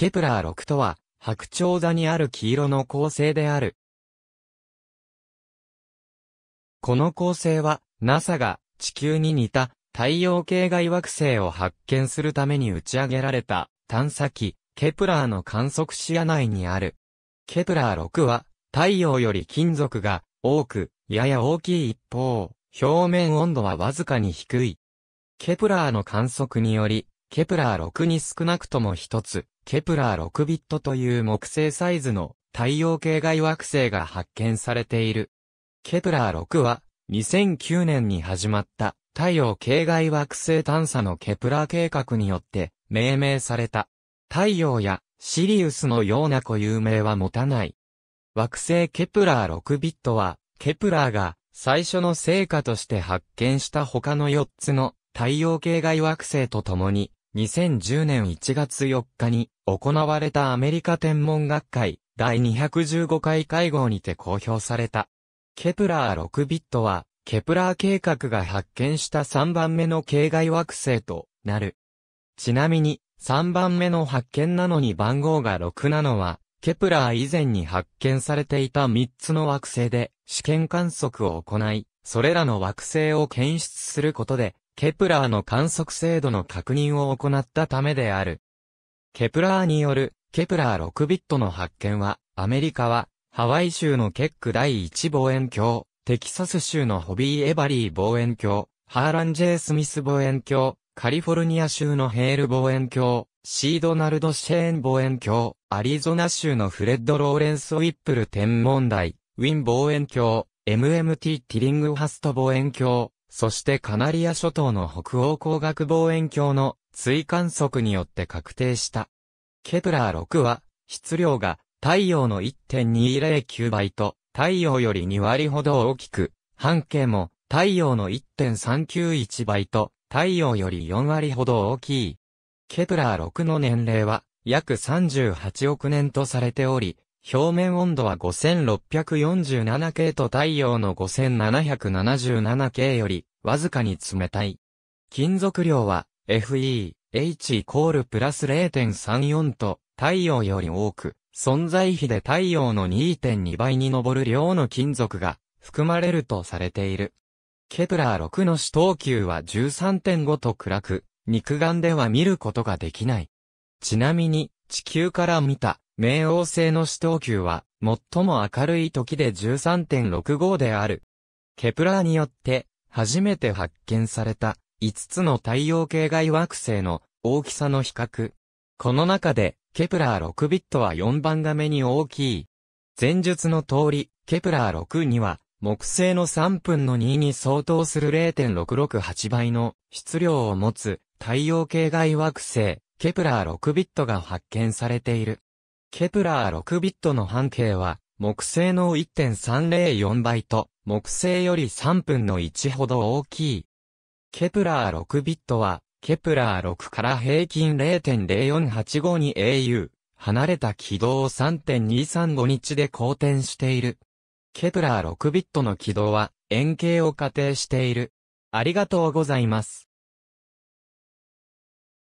ケプラー6とは、白鳥座にある黄色の恒星である。この恒星は、NASA が地球に似た太陽系外惑星を発見するために打ち上げられた探査機、ケプラーの観測視野内にある。ケプラー6は、太陽より金属が多く、やや大きい一方、表面温度はわずかに低い。ケプラーの観測により、ケプラー6に少なくとも一つ、ケプラー6ビットという木星サイズの太陽系外惑星が発見されている。ケプラー6は2009年に始まった太陽系外惑星探査のケプラー計画によって命名された。太陽やシリウスのような固有名は持たない。惑星ケプラー6ビットは、ケプラーが最初の成果として発見した他の4つの太陽系外惑星と共に2010年1月4日に行われたアメリカ天文学会第215回会合にて公表された。ケプラー6ビットは、ケプラー計画が発見した3番目の系外惑星となる。ちなみに、3番目の発見なのに番号が6なのは、ケプラー以前に発見されていた3つの惑星で試験観測を行い、それらの惑星を検出することで、ケプラーの観測精度の確認を行ったためである。ケプラーによるケプラー6ビットの発見は、アメリカは、ハワイ州のケック第1望遠鏡、テキサス州のホビー・エバリー望遠鏡、ハーラン・ジェイ・スミス望遠鏡、カリフォルニア州のヘール望遠鏡、シードナルド・シェーン望遠鏡、アリゾナ州のフレッド・ローレンス・ウィップル天文台、ウィン望遠鏡、MMT ティリングハスト望遠鏡、そしてカナリア諸島の北欧光学望遠鏡の追観測によって確定した。ケプラー6は、質量が太陽の1.209倍と太陽より2割ほど大きく、半径も太陽の1.391倍と太陽より4割ほど大きい。ケプラー6の年齢は約38億年とされており、表面温度は 5647K と太陽の 5777K よりわずかに冷たい。金属量は FE、H イコールプラス0.34と太陽より多く、存在比で太陽の2.2倍に上る量の金属が含まれるとされている。ケプラー6の死等級は13.5と暗く、肉眼では見ることができない。ちなみに、地球から見た冥王星の死闘級は、最も明るい時で13.65である。ケプラーによって、初めて発見された、5つの太陽系外惑星の大きさの比較。この中で、ケプラー6ビットは4番が目に大きい。前述の通り、ケプラー6には、木星の3分の2に相当する0.668倍の質量を持つ太陽系外惑星、ケプラー6ビットが発見されている。ケプラー6ビットの半径は、木星の1.304倍と、木星より3分の1ほど大きい。ケプラー6ビットは、ケプラー6から平均0.0485に AU、離れた軌道を3.235日で公転している。ケプラー6ビットの軌道は、円形を仮定している。ありがとうございます。